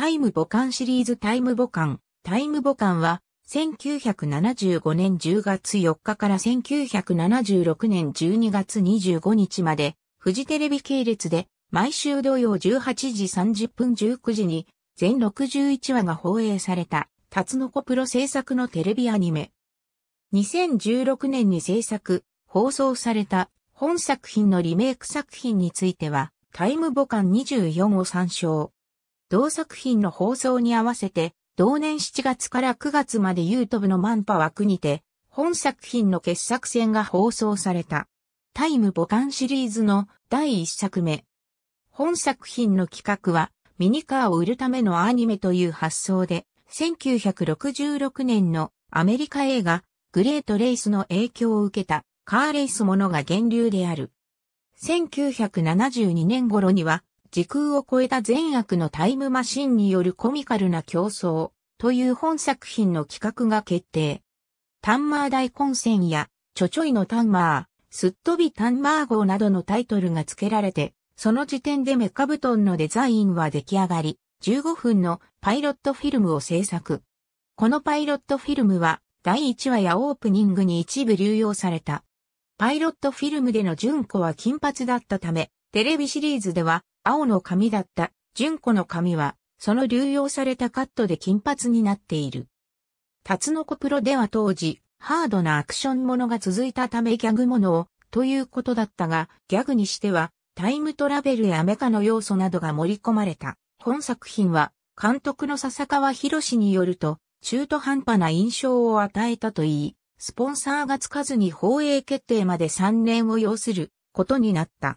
タイム母艦シリーズタイム母艦。タイム母艦は、1975年10月4日から1976年12月25日まで、フジテレビ系列で、毎週土曜18時30分19時に、全61話が放映された、タツノコプロ制作のテレビアニメ。2016年に制作、放送された、本作品のリメイク作品については、タイム母艦24を参照。同作品の放送に合わせて、同年7月から9月まで YouTube のマンパ枠にて、本作品の傑作選が放送された。タイム母艦シリーズの第1作目。本作品の企画は、ミニカーを売るためのアニメという発想で、1966年のアメリカ映画、グレートレイスの影響を受けた、カーレイスものが源流である。1972年頃には、時空を超えた善悪のタイムマシンによるコミカルな競争という本作品の企画が決定。タンマー大混戦や、ちょちょいのタンマー、すっとびタンマー号などのタイトルが付けられて、その時点でメカブトンのデザインは出来上がり、15分のパイロットフィルムを制作。このパイロットフィルムは第1話やオープニングに一部流用された。パイロットフィルムでの純子は金髪だったため、テレビシリーズでは青の髪だった純子の髪は、その流用されたカットで金髪になっている。タツノコプロでは当時、ハードなアクションものが続いたためギャグものを、ということだったが、ギャグにしては、タイムトラベルやメカの要素などが盛り込まれた。本作品は、監督の笹川博によると、中途半端な印象を与えたといい、スポンサーがつかずに放映決定まで3年を要することになった。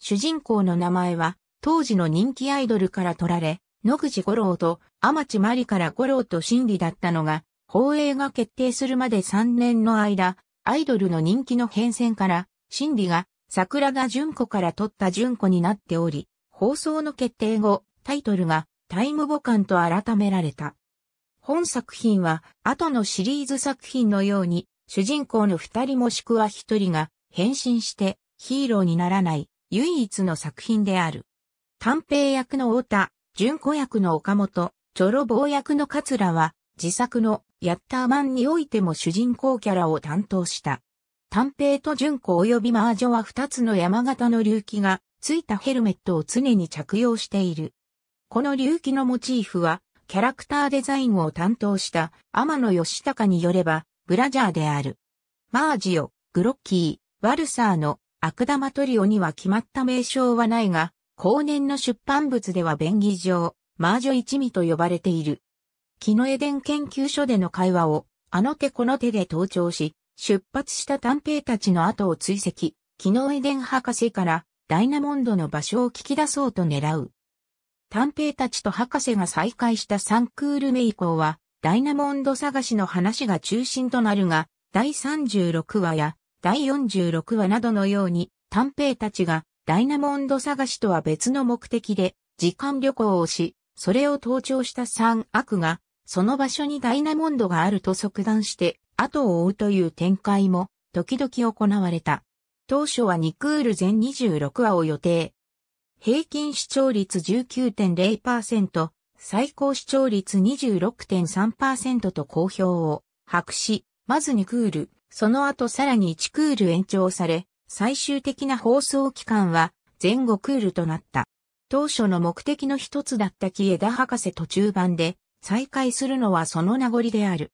主人公の名前は、当時の人気アイドルから取られ、野口五郎と天地真理から五郎と真理だったのが、放映が決定するまで3年の間、アイドルの人気の変遷から、真理が桜が純子から取った純子になっており、放送の決定後、タイトルがタイムボカンと改められた。本作品は、後のシリーズ作品のように、主人公の二人もしくは一人が変身してヒーローにならない唯一の作品である。短平役の太田、純子役の岡本、チョロ坊役の桂は、自作のヤッターマンにおいても主人公キャラを担当した。短平と純子及びマージョは二つの山形の隆起がついたヘルメットを常に着用している。この隆起のモチーフは、キャラクターデザインを担当した天野義隆によれば、ブラジャーである。マージオ、グロッキー、ワルサーの悪玉トリオには決まった名称はないが、後年の出版物では便宜上、魔女一味と呼ばれている。木のエデン研究所での会話を、あの手この手で盗聴し、出発した探偵たちの後を追跡、木のエデン博士からダイナモンドの場所を聞き出そうと狙う。探偵たちと博士が再会したサンクール目以降は、ダイナモンド探しの話が中心となるが、第36話や第46話などのように、探偵たちがダイナモンド探しとは別の目的で、時間旅行をし、それを盗聴した三悪が、その場所にダイナモンドがあると即断して、後を追うという展開も、時々行われた。当初は2クール全26話を予定。平均視聴率19.0%、最高視聴率26.3%と好評を博し、まず2クール、その後さらに1クール延長され、最終的な放送期間は前後クールとなった。当初の目的の一つだった木枝博士途中版で再開するのはその名残である。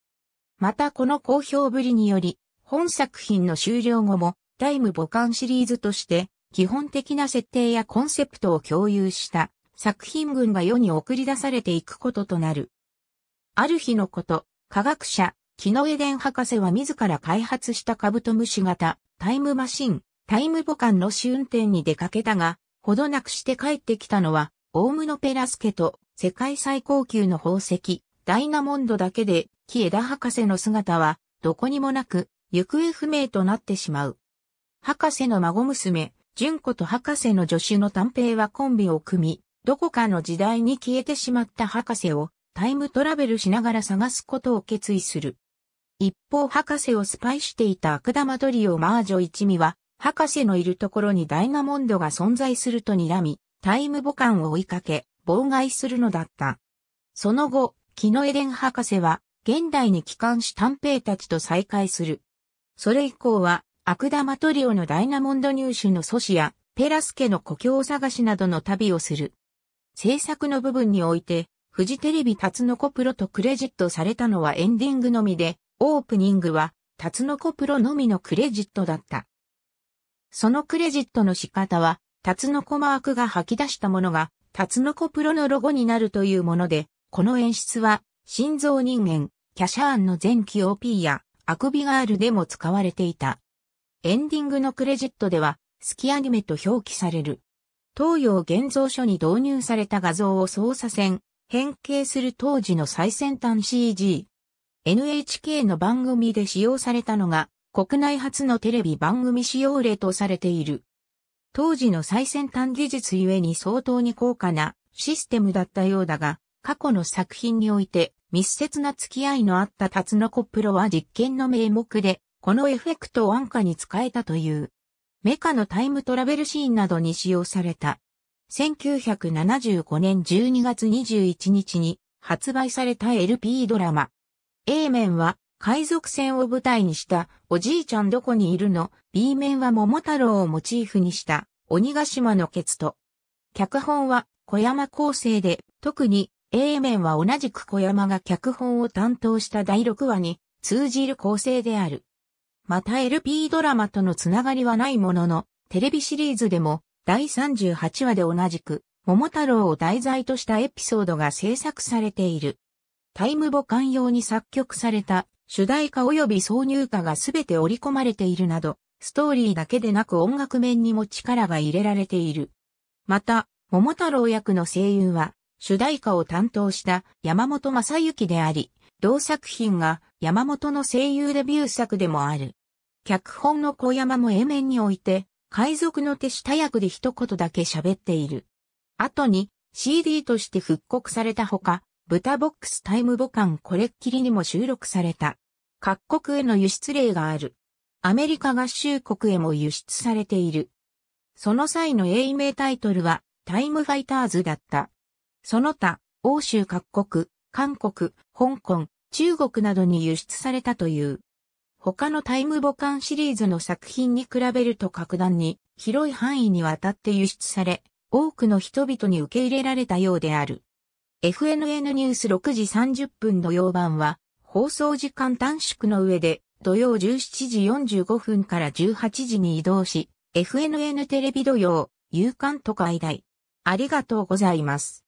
またこの好評ぶりにより、本作品の終了後も、タイム母艦シリーズとして、基本的な設定やコンセプトを共有した作品群が世に送り出されていくこととなる。ある日のこと、科学者、木のエデン博士は自ら開発したカブトムシ型タイムマシン、タイムボカンの試運転に出かけたが、ほどなくして帰ってきたのは、オウムのペラスケと世界最高級の宝石、ダイナモンドだけで、木枝博士の姿は、どこにもなく、行方不明となってしまう。博士の孫娘、純子と博士の助手の探平はコンビを組み、どこかの時代に消えてしまった博士をタイムトラベルしながら探すことを決意する。一方博士をスパイしていた悪玉トリオマージョ一味は、博士のいるところにダイナモンドが存在すると睨み、タイムボカンを追いかけ、妨害するのだった。その後、キノエレン博士は、現代に帰還し探偵たちと再会する。それ以降は、悪玉トリオのダイナモンド入手の阻止や、ペラスケの故郷探しなどの旅をする。制作の部分において、フジテレビタツノコプロとクレジットされたのはエンディングのみで、オープニングは、タツノコプロのみのクレジットだった。そのクレジットの仕方は、タツノコマークが吐き出したものが、タツノコプロのロゴになるというもので、この演出は、心臓人間、キャシャーンの前期 OP や、アクビガールでも使われていた。エンディングのクレジットでは、好きアニメと表記される。東洋現像書に導入された画像を操作線、変形する当時の最先端 CG、NHK の番組で使用されたのが、国内初のテレビ番組使用例とされている。当時の最先端技術ゆえに相当に高価なシステムだったようだが、過去の作品において密接な付き合いのあったタツノコプロは実験の名目で、このエフェクトを安価に使えたという。メカのタイムトラベルシーンなどに使用された。1975年12月21日に発売された LP ドラマ、A 面は海賊船を舞台にしたおじいちゃんどこにいるの ?B 面は桃太郎をモチーフにした鬼ヶ島のケツと。脚本は小山構成で、特に A 面は同じく小山が脚本を担当した第6話に通じる構成である。また LP ドラマとのつながりはないものの、テレビシリーズでも第38話で同じく桃太郎を題材としたエピソードが制作されている。タイムボカン用に作曲された主題歌及び挿入歌がすべて織り込まれているなど、ストーリーだけでなく音楽面にも力が入れられている。また、桃太郎役の声優は、主題歌を担当した山本正幸であり、同作品が山本の声優デビュー作でもある。脚本の小山も A 面において、海賊の手下役で一言だけ喋っている。後に CD として復刻されたほか、豚ボックスタイムボカンこれっきりにも収録された。各国への輸出例がある。アメリカ合衆国へも輸出されている。その際の英名タイトルはタイムファイターズだった。その他、欧州各国、韓国、香港、中国などに輸出されたという。他のタイムボカンシリーズの作品に比べると格段に広い範囲にわたって輸出され、多くの人々に受け入れられたようである。FNN ニュース6時30分の曜版は、放送時間短縮の上で、土曜17時45分から18時に移動し、FNN テレビ土曜、夕刊と会以ありがとうございます。